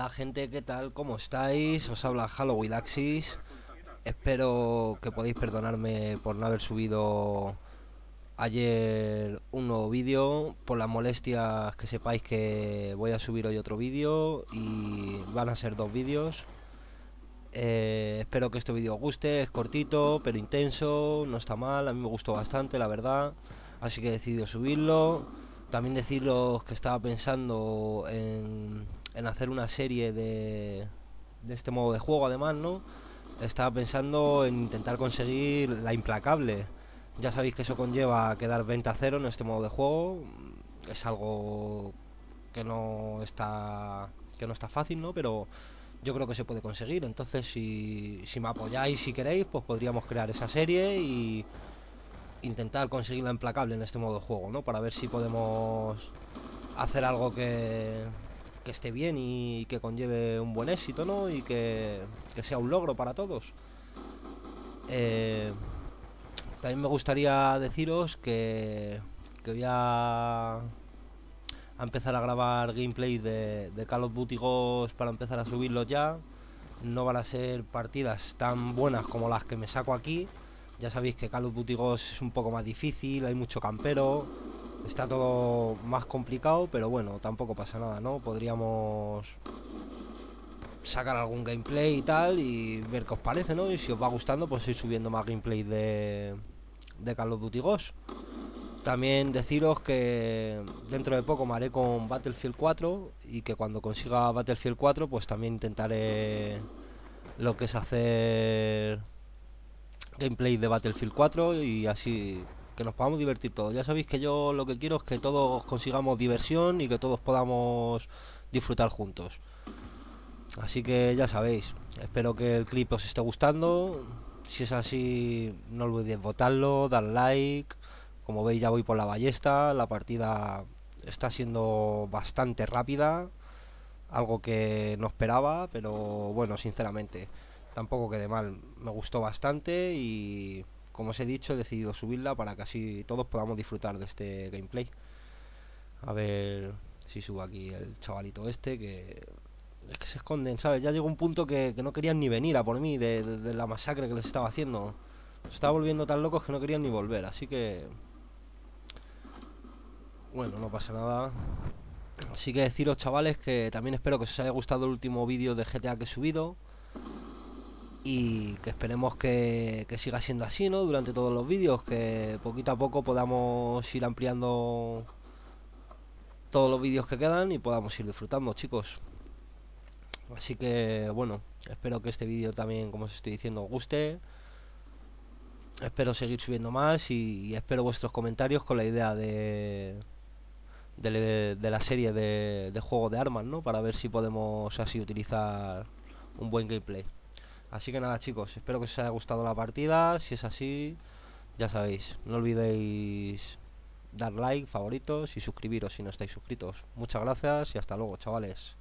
Hola gente, ¿qué tal? ¿Cómo estáis? Os habla Halloween Axis. Espero que podéis perdonarme por no haber subido ayer un nuevo vídeo. Por las molestias que sepáis que voy a subir hoy otro vídeo y van a ser dos vídeos. Eh, espero que este vídeo os guste, es cortito pero intenso, no está mal, a mí me gustó bastante la verdad, así que he decidido subirlo. También deciros que estaba pensando en en hacer una serie de, de este modo de juego, además, ¿no? Estaba pensando en intentar conseguir la implacable. Ya sabéis que eso conlleva quedar 20 a 0 en este modo de juego. Es algo que no está que no está fácil, ¿no? Pero yo creo que se puede conseguir. Entonces, si, si me apoyáis, si queréis, pues podríamos crear esa serie y intentar conseguir la implacable en este modo de juego, ¿no? Para ver si podemos hacer algo que, que esté bien y que conlleve un buen éxito, ¿no? Y que, sea un logro para todos. Eh, también me gustaría deciros que, voy a, empezar a grabar gameplay de, de Call of Duty Ghost para empezar a subirlos ya. No van a ser partidas tan buenas como las que me saco aquí. Ya sabéis que Call of Duty Ghost es un poco más difícil, hay mucho campero, Está todo más complicado, pero bueno, tampoco pasa nada, ¿no? Podríamos sacar algún gameplay y tal y ver qué os parece, ¿no? Y si os va gustando, pues ir subiendo más gameplay de, de Call of Duty Ghost. También deciros que dentro de poco me haré con Battlefield 4 y que cuando consiga Battlefield 4 pues también intentaré lo que es hacer gameplay de Battlefield 4 y así que nos podamos divertir todos. Ya sabéis que yo lo que quiero es que todos consigamos diversión y que todos podamos disfrutar juntos. Así que ya sabéis, espero que el clip os esté gustando. Si es así, no olvidéis votarlo, dar like. Como veis ya voy por la ballesta, la partida está siendo bastante rápida. Algo que no esperaba, pero bueno, sinceramente, tampoco quede mal. Me gustó bastante y como os he dicho, he decidido subirla para que así todos podamos disfrutar de este gameplay. A ver si subo aquí el chavalito este, que es que se esconden, ¿sabes? Ya llegó un punto que, no querían ni venir a por mí de, de, la masacre que les estaba haciendo. Se estaba volviendo tan locos que no querían ni volver, así que... Bueno, no pasa nada. Así que deciros, chavales, que también espero que os haya gustado el último vídeo de GTA que he subido y que esperemos que, siga siendo así ¿no? durante todos los vídeos, que poquito a poco podamos ir ampliando todos los vídeos que quedan y podamos ir disfrutando chicos. Así que bueno, espero que este vídeo también, como os estoy diciendo, os guste. Espero seguir subiendo más y, espero vuestros comentarios con la idea de, de, la serie de, juegos juego de armas, ¿no? Para ver si podemos así utilizar un buen gameplay. Así que nada chicos, espero que os haya gustado la partida, si es así, ya sabéis, no olvidéis dar like, favoritos y suscribiros si no estáis suscritos. Muchas gracias y hasta luego chavales.